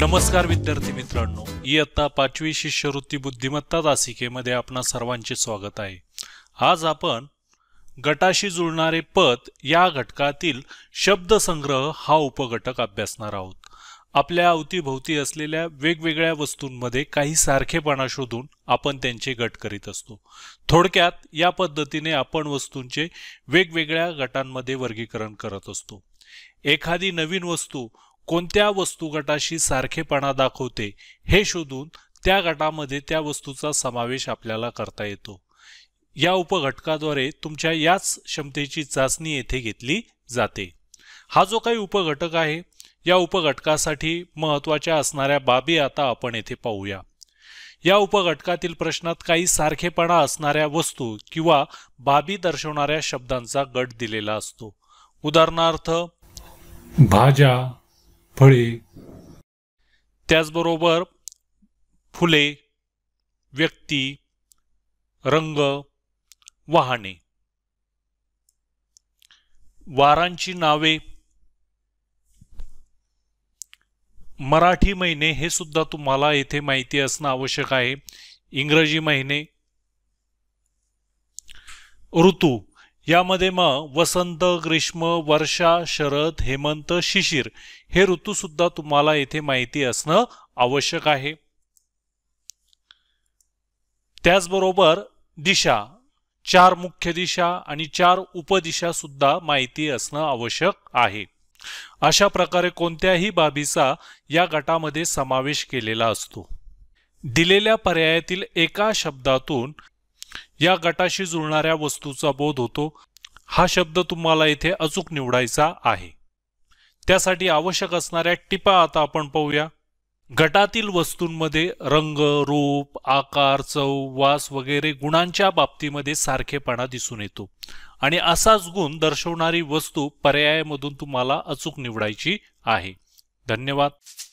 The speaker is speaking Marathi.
नमस्कार विद्यार्थी मित्रांनो इयत्ता पाचवी शिष्यवृत्ती बुद्धिमत्ता तासिकेमध्ये आपणा सर्वांचे स्वागत आहे आज आपण गटाशी जुळणारे पद या घटकातील शब्दसंग्रह हा उपघटक अभ्यासणार आहोत आपल्या अवतीभोवती असलेल्या वेगवेगळ्या वस्तूंमध्ये काही सारखेपणा शोधून आपण त्यांचे गट करीत असतो थोडक्यात या पद्धतीने आपण वस्तूंचे वेगवेगळ्या गटांमध्ये वर्गीकरण करत असतो एखादी नवीन वस्तू कोणत्या वस्तू गटाशी सारखेपणा दाखवते हे शोधून त्या गटामध्ये त्या वस्तूचा समावेश आपल्याला करता येतो या उपघटकाद्वारे तुमच्या याच क्षमतेची चाचणी येथे घेतली जाते हा जो काही उपघटक आहे या उपघटकासाठी महत्त्वाच्या असणाऱ्या बाबी आता आपण येथे पाहूया या उपघटकातील प्रश्नात काही सारखेपणा असणाऱ्या वस्तू किंवा बाबी दर्शवणाऱ्या शब्दांचा गट दिलेला असतो उदाहरणार्थ भाज्या फळे त्याचबरोबर फुले व्यक्ती रंग वाहने वारांची नावे मराठी महिने हे सुद्धा तुम्हाला येथे माहिती असणं आवश्यक आहे इंग्रजी महिने ऋतू यामध्ये मग वसंत ग्रीष्म वर्षा शरद हेमंत शिशिर हे ऋतू सुद्धा तुम्हाला येथे माहिती असणं आवश्यक आहे त्याचबरोबर दिशा चार मुख्य दिशा आणि चार उपदिशा सुद्धा माहिती असणं आवश्यक आहे अशा प्रकारे कोणत्याही बाबीचा या गटामध्ये समावेश केलेला असतो दिलेल्या पर्यायातील एका शब्दातून या गटाशी जुळणाऱ्या वस्तूचा बोध होतो हा शब्द तुम्हाला इथे अचूक निवडायचा आहे त्यासाठी आवश्यक असणाऱ्या टिपा आता आपण पाहूया गटातील वस्तूंमध्ये रंग रूप आकार चव वास वगैरे गुणांच्या बाबतीमध्ये सारखेपणा दिसून येतो आणि असाच गुण दर्शवणारी वस्तू पर्यायामधून तुम्हाला अचूक निवडायची आहे धन्यवाद